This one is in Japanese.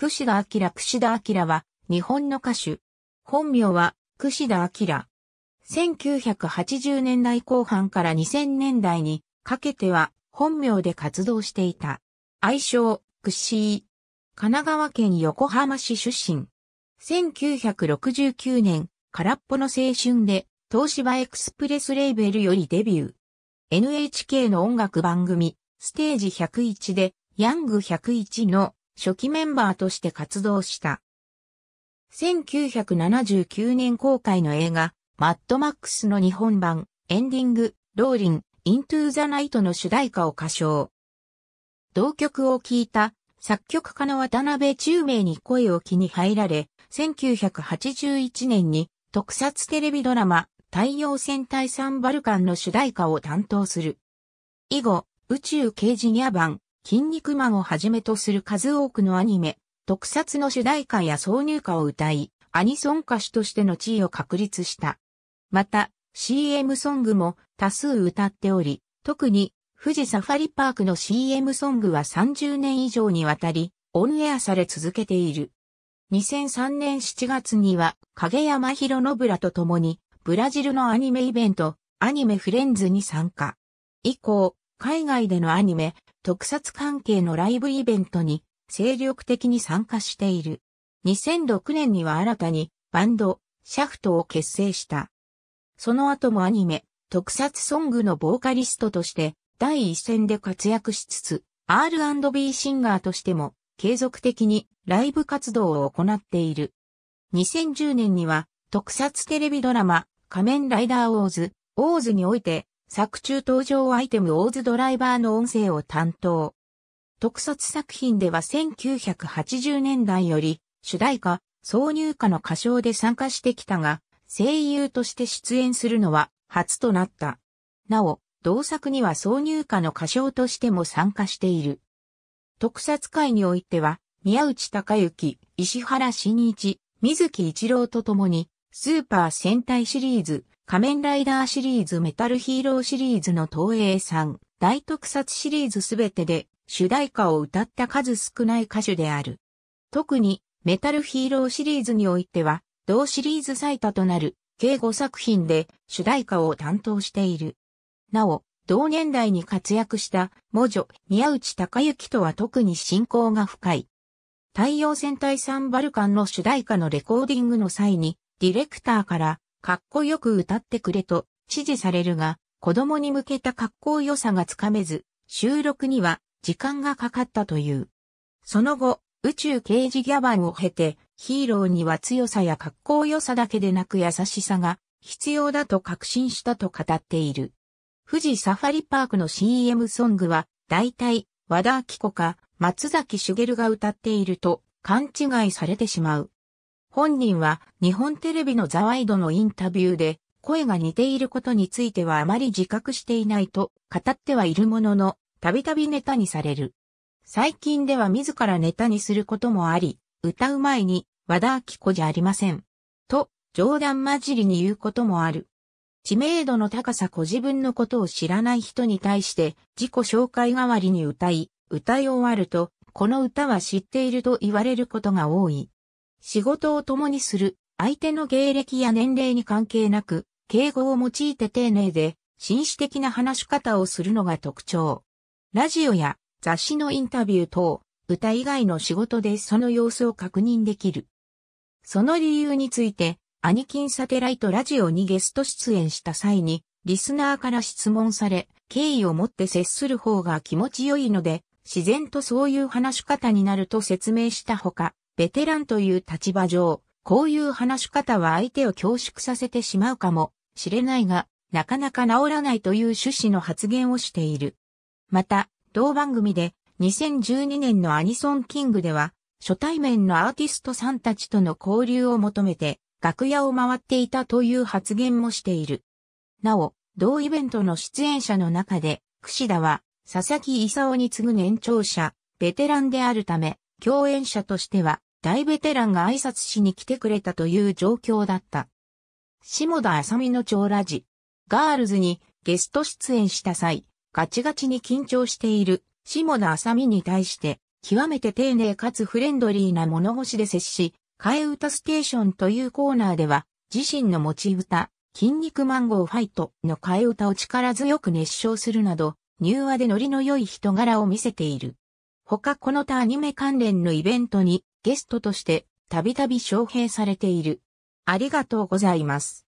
串田明串田明は、日本の歌手。本名は、串田明。1980年代後半から2000年代にかけては、本名で活動していた。愛称、串シー。神奈川県横浜市出身。1969年、空っぽの青春で、東芝エクスプレスレーベルよりデビュー。NHK の音楽番組、ステージ101で、ヤング101の初期メンバーとして活動した。1979年公開の映画、マッドマックスの日本版、エンディング、ローリン、イントゥーザナイトの主題歌を歌唱。同曲を聴いた作曲家の渡辺中明に声を気に入られ、1981年に特撮テレビドラマ、太陽戦隊サンバルカンの主題歌を担当する。以後、宇宙刑事ニャ版、筋肉マンをはじめとする数多くのアニメ、特撮の主題歌や挿入歌を歌い、アニソン歌手としての地位を確立した。また、CM ソングも多数歌っており、特に富士サファリパークの CM ソングは30年以上にわたり、オンエアされ続けている。2003年7月には、影山博信らと共に、ブラジルのアニメイベント、アニメフレンズに参加。以降、海外でのアニメ、特撮関係のライブイベントに精力的に参加している。2006年には新たにバンド、シャフトを結成した。その後もアニメ、特撮ソングのボーカリストとして第一線で活躍しつつ、R&B シンガーとしても継続的にライブ活動を行っている。2010年には特撮テレビドラマ仮面ライダーウォーズ、オーズにおいて作中登場アイテムオーズドライバーの音声を担当。特撮作品では1980年代より主題歌、挿入歌の歌唱で参加してきたが、声優として出演するのは初となった。なお、同作には挿入歌の歌唱としても参加している。特撮界においては、宮内隆之、石原慎一、水木一郎と共に、スーパー戦隊シリーズ、仮面ライダーシリーズメタルヒーローシリーズの東映さん、大特撮シリーズすべてで主題歌を歌った数少ない歌手である。特にメタルヒーローシリーズにおいては、同シリーズ最多となる計5作品で主題歌を担当している。なお、同年代に活躍した魔女宮内隆之とは特に親交が深い。太陽戦隊サンバルカンの主題歌のレコーディングの際に、ディレクターからかっこよく歌ってくれと指示されるが、子供に向けたっこよさがつかめず、収録には時間がかかったという。その後、宇宙刑事ギャバンを経て、ヒーローには強さやっこよさだけでなく優しさが必要だと確信したと語っている。富士サファリパークの CM ソングは、大体、和田明子か松崎しげるが歌っていると勘違いされてしまう。本人は日本テレビのザワイドのインタビューで声が似ていることについてはあまり自覚していないと語ってはいるものの、たびたびネタにされる。最近では自らネタにすることもあり、歌う前に和田明子じゃありません。と、冗談交じりに言うこともある。知名度の高さご自分のことを知らない人に対して自己紹介代わりに歌い、歌い終わると、この歌は知っていると言われることが多い。仕事を共にする、相手の芸歴や年齢に関係なく、敬語を用いて丁寧で、紳士的な話し方をするのが特徴。ラジオや雑誌のインタビュー等、歌以外の仕事でその様子を確認できる。その理由について、アニキンサテライトラジオにゲスト出演した際に、リスナーから質問され、敬意を持って接する方が気持ちよいので、自然とそういう話し方になると説明したほか、ベテランという立場上、こういう話し方は相手を恐縮させてしまうかもしれないが、なかなか治らないという趣旨の発言をしている。また、同番組で2012年のアニソンキングでは、初対面のアーティストさんたちとの交流を求めて、楽屋を回っていたという発言もしている。なお、同イベントの出演者の中で、櫛田は、佐々木勲に次ぐ年長者、ベテランであるため、共演者としては大ベテランが挨拶しに来てくれたという状況だった。下田麻美の長ラジ、ガールズにゲスト出演した際、ガチガチに緊張している下田麻美に対して、極めて丁寧かつフレンドリーな物腰で接し、替え歌ステーションというコーナーでは、自身の持ち歌、筋肉マンゴーファイトの替え歌を力強く熱唱するなど、入話でノリの良い人柄を見せている。他この他アニメ関連のイベントにゲストとしてたびたび招聘されている。ありがとうございます。